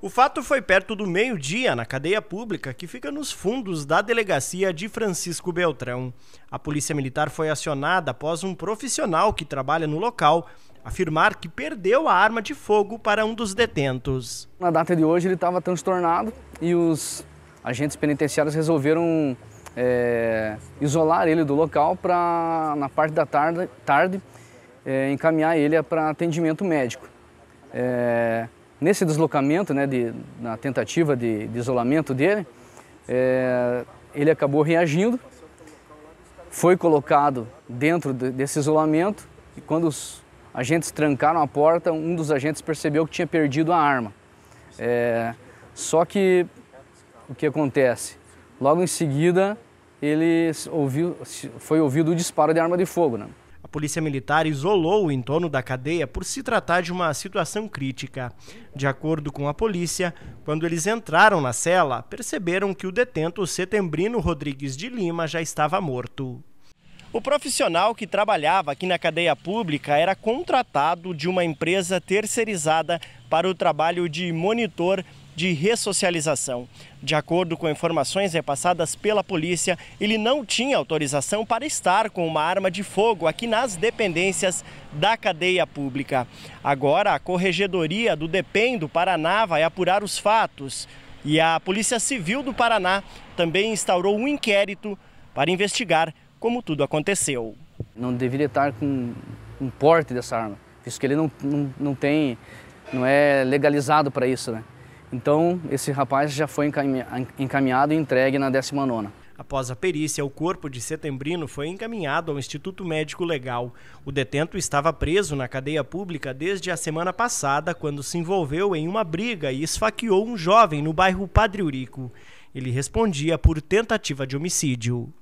O fato foi perto do meio-dia na cadeia pública que fica nos fundos da delegacia de Francisco Beltrão. A polícia militar foi acionada após um profissional que trabalha no local afirmar que perdeu a arma de fogo para um dos detentos. Na data de hoje ele estava transtornado e os agentes penitenciários resolveram é, isolar ele do local para na parte da tarde, tarde é, encaminhar ele para atendimento médico. É, Nesse deslocamento, né, de, na tentativa de, de isolamento dele, é, ele acabou reagindo, foi colocado dentro de, desse isolamento e quando os agentes trancaram a porta, um dos agentes percebeu que tinha perdido a arma. É, só que o que acontece? Logo em seguida, ele ouviu, foi ouvido o disparo de arma de fogo. Né? A polícia militar isolou o entorno da cadeia por se tratar de uma situação crítica. De acordo com a polícia, quando eles entraram na cela, perceberam que o detento Setembrino Rodrigues de Lima já estava morto. O profissional que trabalhava aqui na cadeia pública era contratado de uma empresa terceirizada para o trabalho de monitor de ressocialização. De acordo com informações repassadas pela polícia, ele não tinha autorização para estar com uma arma de fogo aqui nas dependências da cadeia pública. Agora, a corregedoria do DEPEN do Paraná vai apurar os fatos. E a Polícia Civil do Paraná também instaurou um inquérito para investigar como tudo aconteceu. Não deveria estar com um porte dessa arma, visto que ele não, não, não tem, não é legalizado para isso, né? Então, esse rapaz já foi encaminhado e entregue na 19 Após a perícia, o corpo de Setembrino foi encaminhado ao Instituto Médico Legal. O detento estava preso na cadeia pública desde a semana passada, quando se envolveu em uma briga e esfaqueou um jovem no bairro Padre Urico. Ele respondia por tentativa de homicídio.